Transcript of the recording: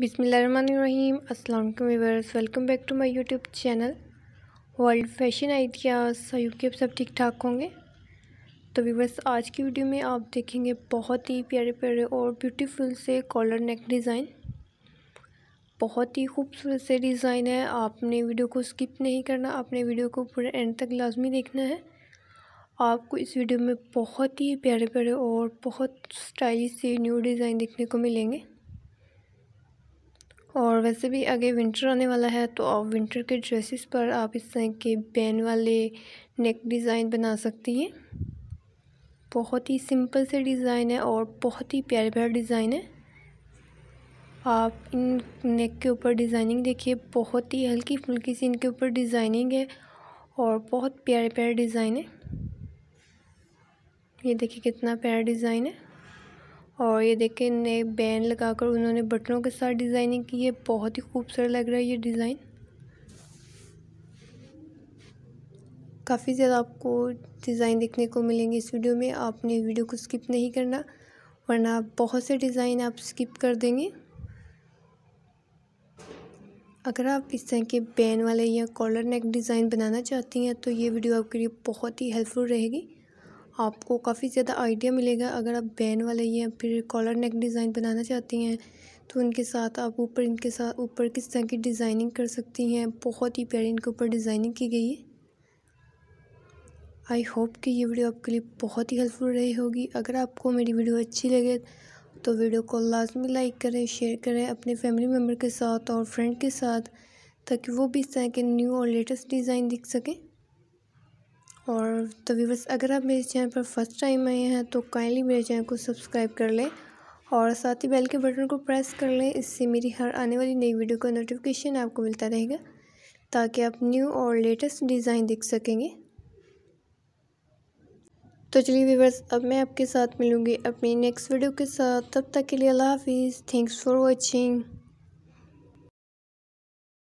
बिसमीम अल्लाम viewers welcome back to my YouTube channel world fashion ideas आई के सब ठीक ठाक होंगे तो वीवर्स आज की वीडियो में आप देखेंगे बहुत ही प्यारे प्यारे और ब्यूटीफुल से कॉलर नेक डिज़ाइन बहुत ही खूबसूरत से डिज़ाइन है आपने वीडियो को स्किप नहीं करना आपने वीडियो को पूरे एंड तक लाजमी देखना है आपको इस वीडियो में बहुत ही प्यारे प्यारे और बहुत स्टाइलिश से न्यू डिज़ाइन देखने को मिलेंगे और वैसे भी आगे विंटर आने वाला है तो आप विंटर के ड्रेसेस पर आप इस तरह के बैन वाले नेक डिज़ाइन बना सकती हैं बहुत ही सिंपल से डिज़ाइन है और बहुत ही प्यारे प्यारे डिज़ाइन है आप इन नेक के ऊपर डिज़ाइनिंग देखिए बहुत ही हल्की फुल्की सी इनके ऊपर डिज़ाइनिंग है और बहुत प्यारे प्यारे डिज़ाइन है ये देखिए कितना प्यारा डिज़ाइन है और ये देखें नए लगा लगाकर उन्होंने बटनों के साथ डिज़ाइनिंग की है बहुत ही खूबसूरत लग रहा है ये डिज़ाइन काफ़ी ज़्यादा आपको डिज़ाइन देखने को मिलेंगे इस वीडियो में आपने वीडियो को स्किप नहीं करना वरना बहुत से डिज़ाइन आप स्किप कर देंगे अगर आप इस तरह के बैन वाले या कॉलर नेक डिज़ाइन बनाना चाहती हैं तो ये वीडियो आपके लिए बहुत ही हेल्पफुल रहेगी आपको काफ़ी ज़्यादा आइडिया मिलेगा अगर आप बैन वाले या फिर कॉलर नेक डिज़ाइन बनाना चाहती हैं तो उनके साथ आप ऊपर इनके साथ ऊपर किस तरह की डिज़ाइनिंग कर सकती हैं बहुत ही प्यारी इनके ऊपर डिज़ाइनिंग की गई है आई होप कि ये वीडियो आपके लिए बहुत ही हेल्पफुल रही होगी अगर आपको मेरी वीडियो अच्छी लगे तो वीडियो को लाजमी लाइक करें शेयर करें अपने फैमिली मेम्बर के साथ और फ्रेंड के साथ ताकि वो भी इस तरह के न्यू और लेटेस्ट डिज़ाइन दिख सकें और तो व्यूवर्स अगर आप मेरे चैनल पर फर्स्ट टाइम आए हैं तो काइंडली मेरे चैनल को सब्सक्राइब कर लें और साथ ही बेल के बटन को प्रेस कर लें इससे मेरी हर आने वाली नई वीडियो का नोटिफिकेशन आपको मिलता रहेगा ताकि आप न्यू और लेटेस्ट डिज़ाइन देख सकेंगे तो चलिए व्यूवर्स अब मैं आपके साथ मिलूँगी अपनी नेक्स्ट वीडियो के साथ तब तक के लिए अल्लाह हाफिज़ थैंक्स फॉर वॉचिंग